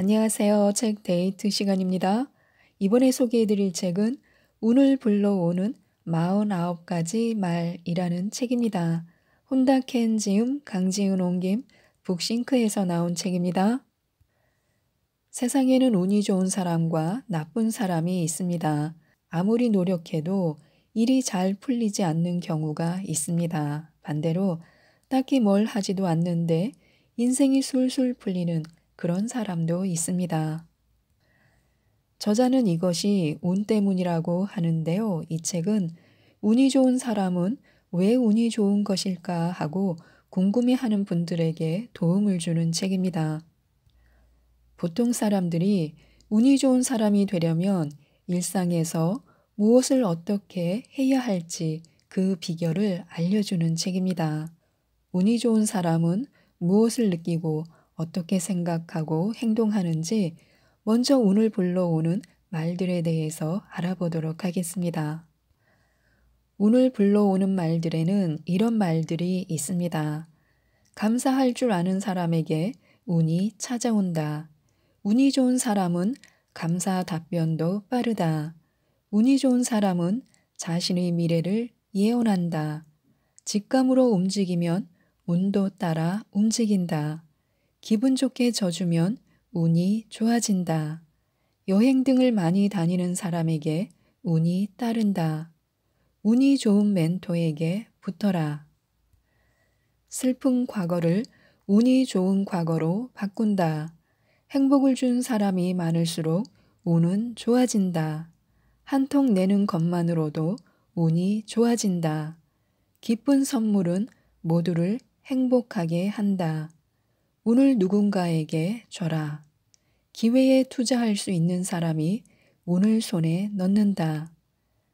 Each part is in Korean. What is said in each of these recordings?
안녕하세요. 책 데이트 시간입니다. 이번에 소개해드릴 책은 운을 불러오는 49가지 말이라는 책입니다. 혼다 켄지음 강지은 옹김 북싱크에서 나온 책입니다. 세상에는 운이 좋은 사람과 나쁜 사람이 있습니다. 아무리 노력해도 일이 잘 풀리지 않는 경우가 있습니다. 반대로 딱히 뭘 하지도 않는데 인생이 술술 풀리는 그런 사람도 있습니다. 저자는 이것이 운 때문이라고 하는데요. 이 책은 운이 좋은 사람은 왜 운이 좋은 것일까 하고 궁금해하는 분들에게 도움을 주는 책입니다. 보통 사람들이 운이 좋은 사람이 되려면 일상에서 무엇을 어떻게 해야 할지 그 비결을 알려주는 책입니다. 운이 좋은 사람은 무엇을 느끼고 어떻게 생각하고 행동하는지 먼저 운을 불러오는 말들에 대해서 알아보도록 하겠습니다. 운을 불러오는 말들에는 이런 말들이 있습니다. 감사할 줄 아는 사람에게 운이 찾아온다. 운이 좋은 사람은 감사 답변도 빠르다. 운이 좋은 사람은 자신의 미래를 예언한다. 직감으로 움직이면 운도 따라 움직인다. 기분 좋게 져주면 운이 좋아진다. 여행 등을 많이 다니는 사람에게 운이 따른다. 운이 좋은 멘토에게 붙어라. 슬픈 과거를 운이 좋은 과거로 바꾼다. 행복을 준 사람이 많을수록 운은 좋아진다. 한 통 내는 것만으로도 운이 좋아진다. 기쁜 선물은 모두를 행복하게 한다. 운을 누군가에게 줘라. 기회에 투자할 수 있는 사람이 운을 손에 넣는다.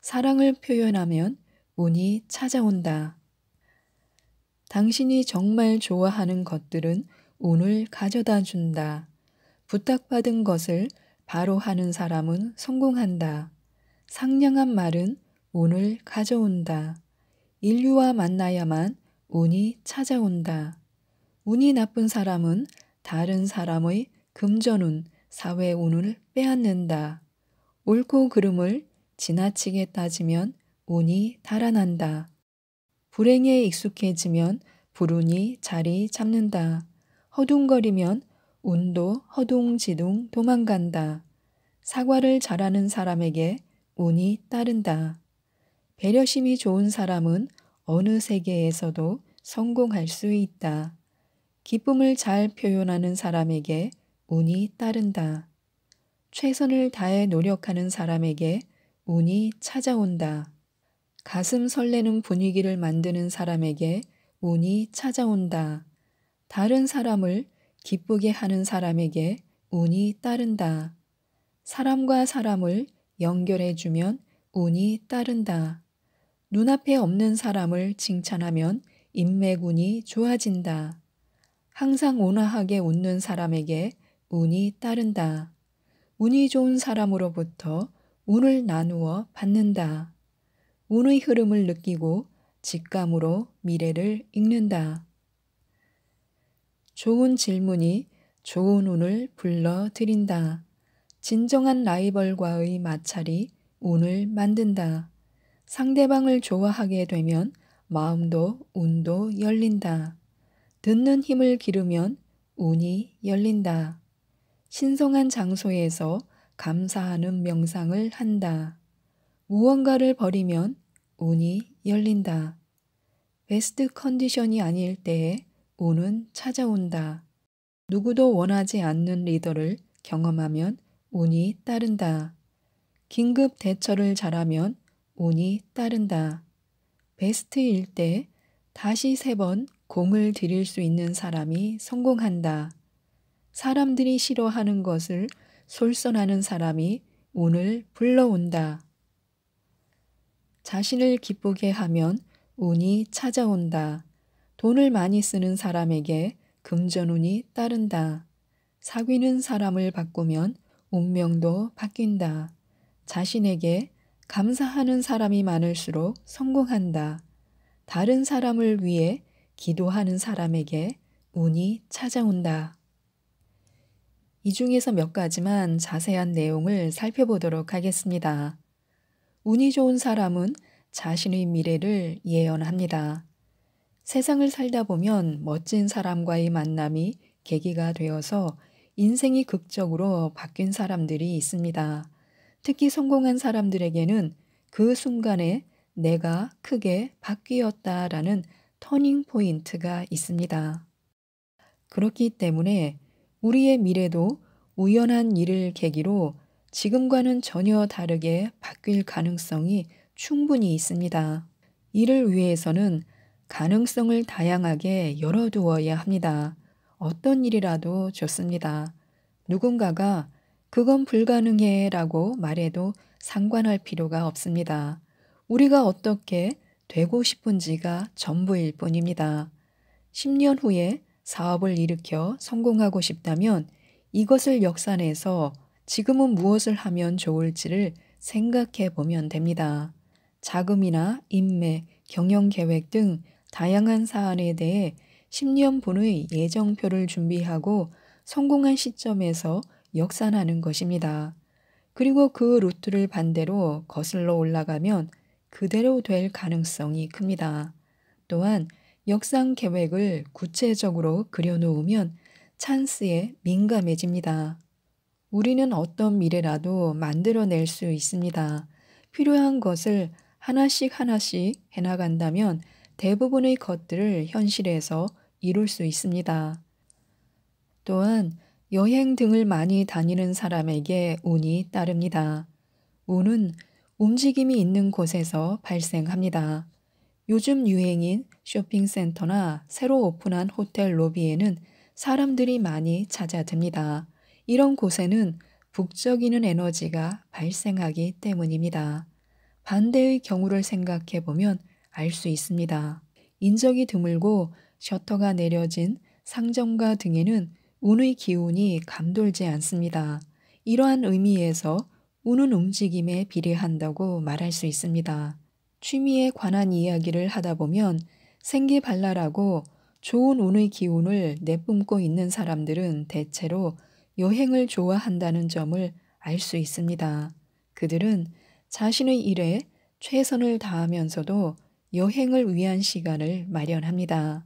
사랑을 표현하면 운이 찾아온다. 당신이 정말 좋아하는 것들은 운을 가져다 준다. 부탁받은 것을 바로 하는 사람은 성공한다. 상냥한 말은 운을 가져온다. 인류와 만나야만 운이 찾아온다. 운이 나쁜 사람은 다른 사람의 금전운, 사회 운을 빼앗는다. 옳고 그름을 지나치게 따지면 운이 달아난다. 불행에 익숙해지면 불운이 자리 잡는다. 허둥거리면 운도 허둥지둥 도망간다. 사과를 잘하는 사람에게 운이 따른다. 배려심이 좋은 사람은 어느 세계에서도 성공할 수 있다. 기쁨을 잘 표현하는 사람에게 운이 따른다. 최선을 다해 노력하는 사람에게 운이 찾아온다. 가슴 설레는 분위기를 만드는 사람에게 운이 찾아온다. 다른 사람을 기쁘게 하는 사람에게 운이 따른다. 사람과 사람을 연결해주면 운이 따른다. 눈앞에 없는 사람을 칭찬하면 인맥운이 좋아진다. 항상 온화하게 웃는 사람에게 운이 따른다. 운이 좋은 사람으로부터 운을 나누어 받는다. 운의 흐름을 느끼고 직감으로 미래를 읽는다. 좋은 질문이 좋은 운을 불러들인다. 진정한 라이벌과의 마찰이 운을 만든다. 상대방을 좋아하게 되면 마음도 운도 열린다. 듣는 힘을 기르면 운이 열린다. 신성한 장소에서 감사하는 명상을 한다. 무언가를 버리면 운이 열린다. 베스트 컨디션이 아닐 때에 운은 찾아온다. 누구도 원하지 않는 리더를 경험하면 운이 따른다. 긴급 대처를 잘하면 운이 따른다. 베스트일 때 다시 세번 공을 들일 수 있는 사람이 성공한다. 사람들이 싫어하는 것을 솔선하는 사람이 운을 불러온다. 자신을 기쁘게 하면 운이 찾아온다. 돈을 많이 쓰는 사람에게 금전운이 따른다. 사귀는 사람을 바꾸면 운명도 바뀐다. 자신에게 감사하는 사람이 많을수록 성공한다. 다른 사람을 위해 기도하는 사람에게 운이 찾아온다. 이 중에서 몇 가지만 자세한 내용을 살펴보도록 하겠습니다. 운이 좋은 사람은 자신의 미래를 예언합니다. 세상을 살다 보면 멋진 사람과의 만남이 계기가 되어서 인생이 극적으로 바뀐 사람들이 있습니다. 특히 성공한 사람들에게는 그 순간에 내가 크게 바뀌었다라는 터닝 포인트가 있습니다. 그렇기 때문에 우리의 미래도 우연한 일을 계기로 지금과는 전혀 다르게 바뀔 가능성이 충분히 있습니다. 이를 위해서는 가능성을 다양하게 열어두어야 합니다. 어떤 일이라도 좋습니다. 누군가가 그건 불가능해 라고 말해도 상관할 필요가 없습니다. 우리가 어떻게 되고 싶은지가 전부일 뿐입니다. 10년 후에 사업을 일으켜 성공하고 싶다면 이것을 역산해서 지금은 무엇을 하면 좋을지를 생각해 보면 됩니다. 자금이나 인맥, 경영 계획 등 다양한 사안에 대해 10년분의 예정표를 준비하고 성공한 시점에서 역산하는 것입니다. 그리고 그 루트를 반대로 거슬러 올라가면 그대로 될 가능성이 큽니다. 또한 역상 계획을 구체적으로 그려놓으면 찬스에 민감해집니다. 우리는 어떤 미래라도 만들어낼 수 있습니다. 필요한 것을 하나씩 하나씩 해나간다면 대부분의 것들을 현실에서 이룰 수 있습니다. 또한 여행 등을 많이 다니는 사람에게 운이 따릅니다. 운은 움직임이 있는 곳에서 발생합니다. 요즘 유행인 쇼핑센터나 새로 오픈한 호텔 로비에는 사람들이 많이 찾아듭니다. 이런 곳에는 북적이는 에너지가 발생하기 때문입니다. 반대의 경우를 생각해 보면 알 수 있습니다. 인적이 드물고 셔터가 내려진 상점가 등에는 운의 기운이 감돌지 않습니다. 이러한 의미에서 우는 움직임에 비례한다고 말할 수 있습니다. 취미에 관한 이야기를 하다 보면 생기발랄하고 좋은 운의 기운을 내뿜고 있는 사람들은 대체로 여행을 좋아한다는 점을 알 수 있습니다. 그들은 자신의 일에 최선을 다하면서도 여행을 위한 시간을 마련합니다.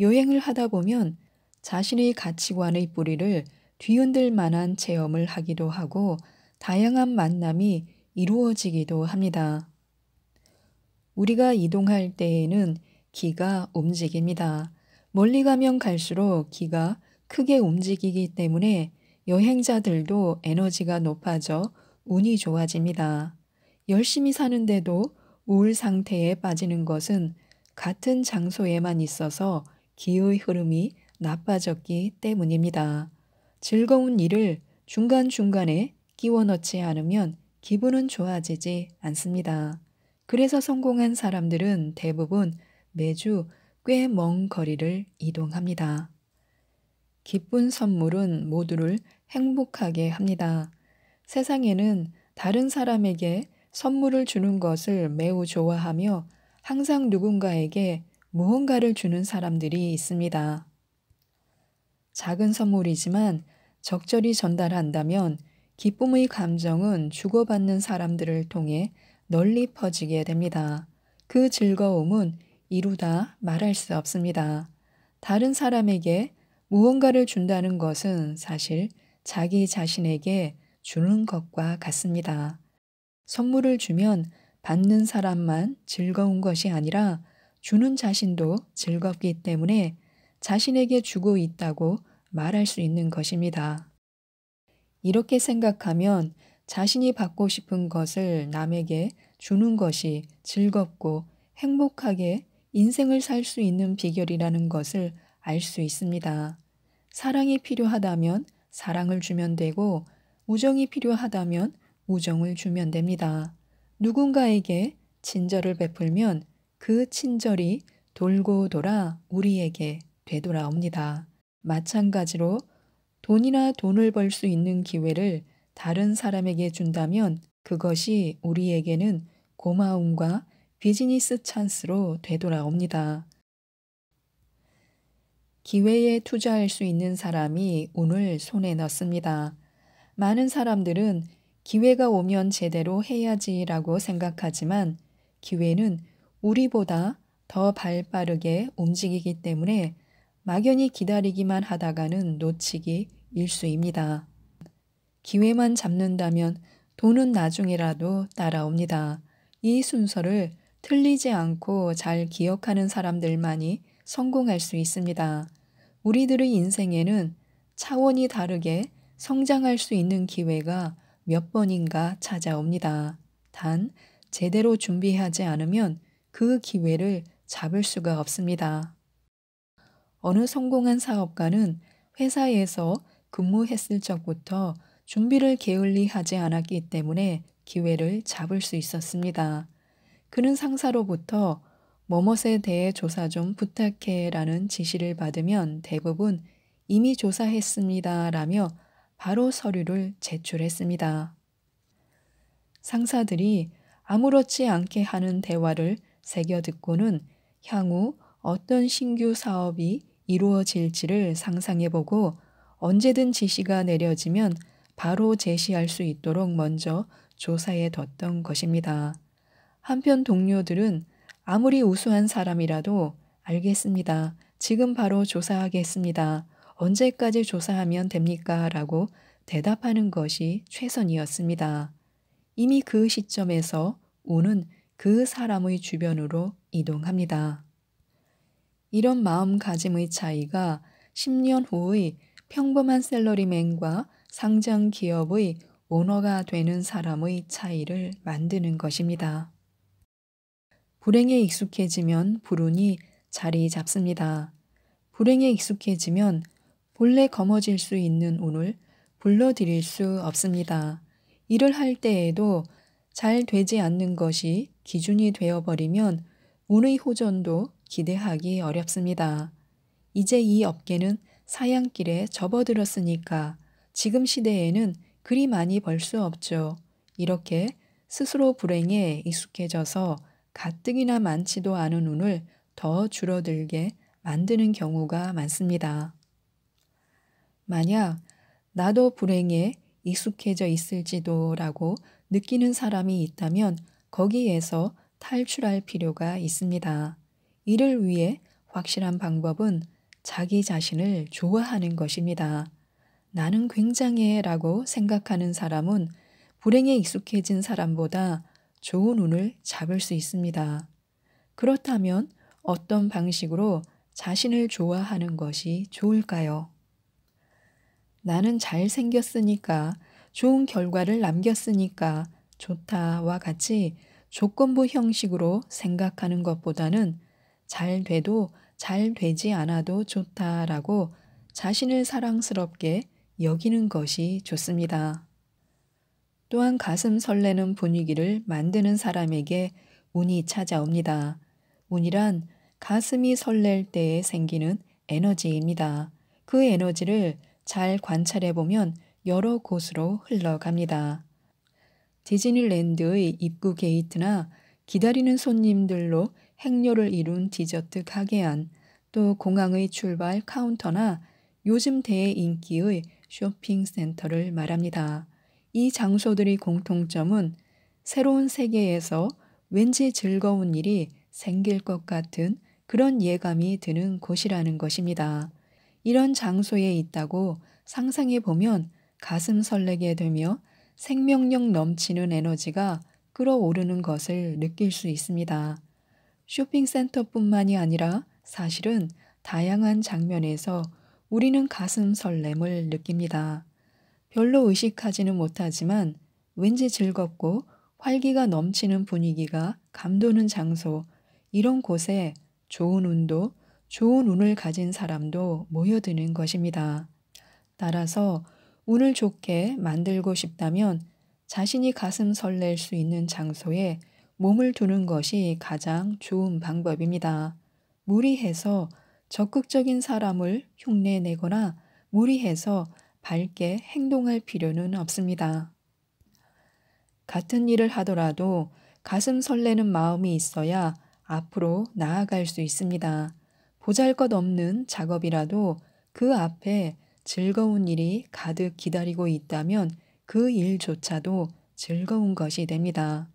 여행을 하다 보면 자신의 가치관의 뿌리를 뒤흔들 만한 체험을 하기도 하고 다양한 만남이 이루어지기도 합니다. 우리가 이동할 때에는 기가 움직입니다. 멀리 가면 갈수록 기가 크게 움직이기 때문에 여행자들도 에너지가 높아져 운이 좋아집니다. 열심히 사는데도 우울 상태에 빠지는 것은 같은 장소에만 있어서 기의 흐름이 나빠졌기 때문입니다. 즐거운 일을 중간중간에 끼워 넣지 않으면 기분은 좋아지지 않습니다. 그래서 성공한 사람들은 대부분 매주 꽤 먼 거리를 이동합니다. 기쁜 선물은 모두를 행복하게 합니다. 세상에는 다른 사람에게 선물을 주는 것을 매우 좋아하며 항상 누군가에게 무언가를 주는 사람들이 있습니다. 작은 선물이지만 적절히 전달한다면 기쁨의 감정은 주고받는 사람들을 통해 널리 퍼지게 됩니다. 그 즐거움은 이루다 말할 수 없습니다. 다른 사람에게 무언가를 준다는 것은 사실 자기 자신에게 주는 것과 같습니다. 선물을 주면 받는 사람만 즐거운 것이 아니라 주는 자신도 즐겁기 때문에 자신에게 주고 있다고 말할 수 있는 것입니다. 이렇게 생각하면 자신이 받고 싶은 것을 남에게 주는 것이 즐겁고 행복하게 인생을 살 수 있는 비결이라는 것을 알 수 있습니다. 사랑이 필요하다면 사랑을 주면 되고 우정이 필요하다면 우정을 주면 됩니다. 누군가에게 친절을 베풀면 그 친절이 돌고 돌아 우리에게 되돌아옵니다. 마찬가지로 돈이나 돈을 벌 수 있는 기회를 다른 사람에게 준다면 그것이 우리에게는 고마움과 비즈니스 찬스로 되돌아옵니다. 기회에 투자할 수 있는 사람이 운을 손에 넣습니다. 많은 사람들은 기회가 오면 제대로 해야지라고 생각하지만 기회는 우리보다 더 발 빠르게 움직이기 때문에 막연히 기다리기만 하다가는 놓치기 일수입니다. 기회만 잡는다면 돈은 나중이라도 따라옵니다. 이 순서를 틀리지 않고 잘 기억하는 사람들만이 성공할 수 있습니다. 우리들의 인생에는 차원이 다르게 성장할 수 있는 기회가 몇 번인가 찾아옵니다. 단, 제대로 준비하지 않으면 그 기회를 잡을 수가 없습니다. 어느 성공한 사업가는 회사에서 근무했을 적부터 준비를 게을리 하지 않았기 때문에 기회를 잡을 수 있었습니다. 그는 상사로부터 뭐뭇에 대해 조사 좀 부탁해 라는 지시를 받으면 대부분 이미 조사했습니다 라며 바로 서류를 제출했습니다. 상사들이 아무렇지 않게 하는 대화를 새겨 듣고는 향후 어떤 신규 사업이 이루어질지를 상상해보고 언제든 지시가 내려지면 바로 제시할 수 있도록 먼저 조사해 뒀던 것입니다. 한편 동료들은 아무리 우수한 사람이라도 알겠습니다. 지금 바로 조사하겠습니다. 언제까지 조사하면 됩니까? 라고 대답하는 것이 최선이었습니다. 이미 그 시점에서 우는 그 사람의 주변으로 이동합니다. 이런 마음가짐의 차이가 10년 후의 평범한 셀러리맨과 상장 기업의 오너가 되는 사람의 차이를 만드는 것입니다. 불행에 익숙해지면 불운이 자리 잡습니다. 불행에 익숙해지면 본래 거머쥘 수 있는 운을 불러들일 수 없습니다. 일을 할 때에도 잘 되지 않는 것이 기준이 되어버리면 운의 호전도 기대하기 어렵습니다. 이제 이 업계는 사양길에 접어들었으니까 지금 시대에는 그리 많이 벌 수 없죠. 이렇게 스스로 불행에 익숙해져서 가뜩이나 많지도 않은 운을 더 줄어들게 만드는 경우가 많습니다. 만약 나도 불행에 익숙해져 있을지도라고 느끼는 사람이 있다면 거기에서 탈출할 필요가 있습니다. 이를 위해 확실한 방법은 자기 자신을 좋아하는 것입니다. 나는 굉장해 라고 생각하는 사람은 불행에 익숙해진 사람보다 좋은 운을 잡을 수 있습니다. 그렇다면 어떤 방식으로 자신을 좋아하는 것이 좋을까요? 나는 잘생겼으니까, 좋은 결과를 남겼으니까 좋다와 같이 조건부 형식으로 생각하는 것보다는 잘 돼도 잘 되지 않아도 좋다라고 자신을 사랑스럽게 여기는 것이 좋습니다. 또한 가슴 설레는 분위기를 만드는 사람에게 운이 찾아옵니다. 운이란 가슴이 설렐 때에 생기는 에너지입니다. 그 에너지를 잘 관찰해 보면 여러 곳으로 흘러갑니다. 디즈니랜드의 입구 게이트나 기다리는 손님들로 행렬을 이룬 디저트 가게 안, 또 공항의 출발 카운터나 요즘 대인기의 쇼핑센터를 말합니다. 이 장소들의 공통점은 새로운 세계에서 왠지 즐거운 일이 생길 것 같은 그런 예감이 드는 곳이라는 것입니다. 이런 장소에 있다고 상상해 보면 가슴 설레게 되며 생명력 넘치는 에너지가 끌어오르는 것을 느낄 수 있습니다. 쇼핑센터뿐만이 아니라 사실은 다양한 장면에서 우리는 가슴 설렘을 느낍니다. 별로 의식하지는 못하지만 왠지 즐겁고 활기가 넘치는 분위기가 감도는 장소, 이런 곳에 좋은 운도, 좋은 운을 가진 사람도 모여드는 것입니다. 따라서 운을 좋게 만들고 싶다면 자신이 가슴 설렐 수 있는 장소에 몸을 두는 것이 가장 좋은 방법입니다. 무리해서 적극적인 사람을 흉내내거나 무리해서 밝게 행동할 필요는 없습니다. 같은 일을 하더라도 가슴 설레는 마음이 있어야 앞으로 나아갈 수 있습니다. 보잘 것 없는 작업이라도 그 앞에 즐거운 일이 가득 기다리고 있다면 그 일조차도 즐거운 것이 됩니다.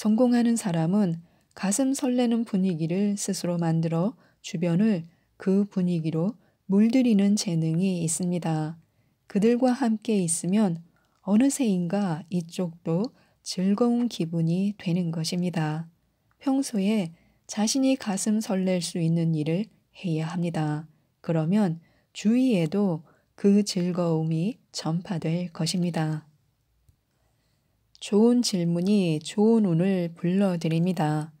성공하는 사람은 가슴 설레는 분위기를 스스로 만들어 주변을 그 분위기로 물들이는 재능이 있습니다. 그들과 함께 있으면 어느새인가 이쪽도 즐거운 기분이 되는 것입니다. 평소에 자신이 가슴 설렐 수 있는 일을 해야 합니다. 그러면 주위에도 그 즐거움이 전파될 것입니다. 좋은 질문이 좋은 운을 불러드립니다.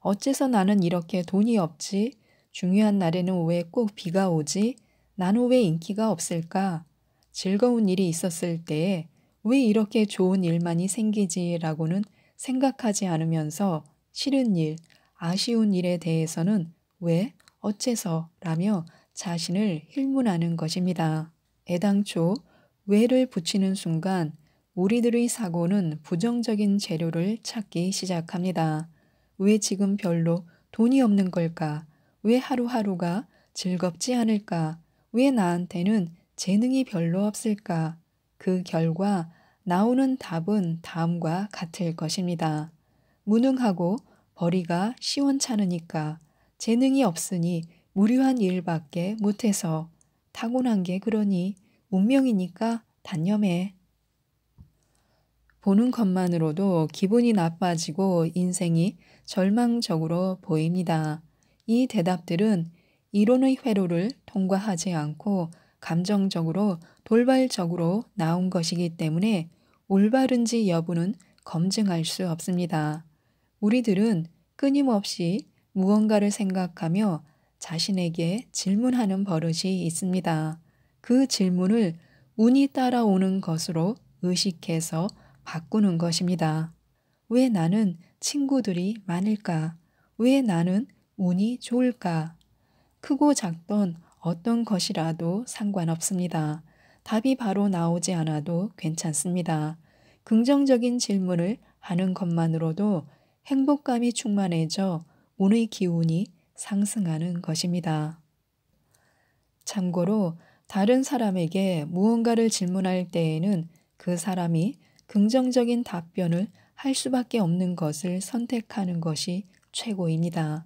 어째서 나는 이렇게 돈이 없지? 중요한 날에는 왜 꼭 비가 오지? 나는 왜 인기가 없을까? 즐거운 일이 있었을 때에 왜 이렇게 좋은 일만이 생기지라고는 생각하지 않으면서 싫은 일, 아쉬운 일에 대해서는 왜, 어째서 라며 자신을 힐문하는 것입니다. 애당초 왜를 붙이는 순간 우리들의 사고는 부정적인 재료를 찾기 시작합니다. 왜 지금 별로 돈이 없는 걸까? 왜 하루하루가 즐겁지 않을까? 왜 나한테는 재능이 별로 없을까? 그 결과 나오는 답은 다음과 같을 것입니다. 무능하고 벌이가 시원찮으니까, 재능이 없으니 무료한 일밖에 못해서, 타고난 게 그러니 운명이니까 단념해. 보는 것만으로도 기분이 나빠지고 인생이 절망적으로 보입니다. 이 대답들은 이론의 회로를 통과하지 않고 감정적으로 돌발적으로 나온 것이기 때문에 올바른지 여부는 검증할 수 없습니다. 우리들은 끊임없이 무언가를 생각하며 자신에게 질문하는 버릇이 있습니다. 그 질문을 운이 따라오는 것으로 의식해서 바꾸는 것입니다. 왜 나는 친구들이 많을까? 왜 나는 운이 좋을까? 크고 작던 어떤 것이라도 상관없습니다. 답이 바로 나오지 않아도 괜찮습니다. 긍정적인 질문을 하는 것만으로도 행복감이 충만해져 운의 기운이 상승하는 것입니다. 참고로 다른 사람에게 무언가를 질문할 때에는 그 사람이 긍정적인 답변을 할 수밖에 없는 것을 선택하는 것이 최고입니다.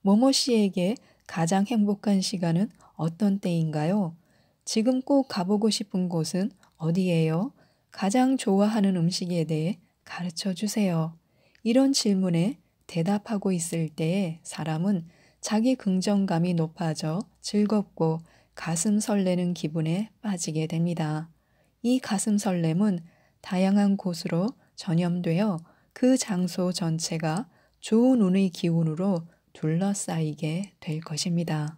모모 씨에게 가장 행복한 시간은 어떤 때인가요? 지금 꼭 가보고 싶은 곳은 어디예요? 가장 좋아하는 음식에 대해 가르쳐 주세요. 이런 질문에 대답하고 있을 때에 사람은 자기 긍정감이 높아져 즐겁고 가슴 설레는 기분에 빠지게 됩니다. 이 가슴 설렘은 다양한 곳으로 전염되어 그 장소 전체가 좋은 운의 기운으로 둘러싸이게 될 것입니다.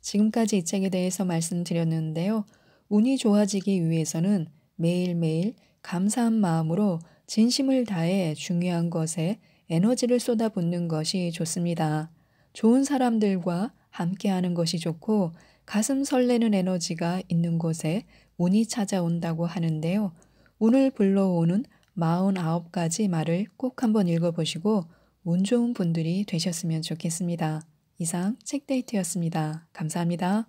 지금까지 이 책에 대해서 말씀드렸는데요. 운이 좋아지기 위해서는 매일매일 감사한 마음으로 진심을 다해 중요한 것에 에너지를 쏟아붓는 것이 좋습니다. 좋은 사람들과 함께하는 것이 좋고 가슴 설레는 에너지가 있는 곳에 운이 찾아온다고 하는데요. 운을 불러오는 49가지 말을 꼭 한번 읽어보시고 운 좋은 분들이 되셨으면 좋겠습니다. 이상 책데이트였습니다. 감사합니다.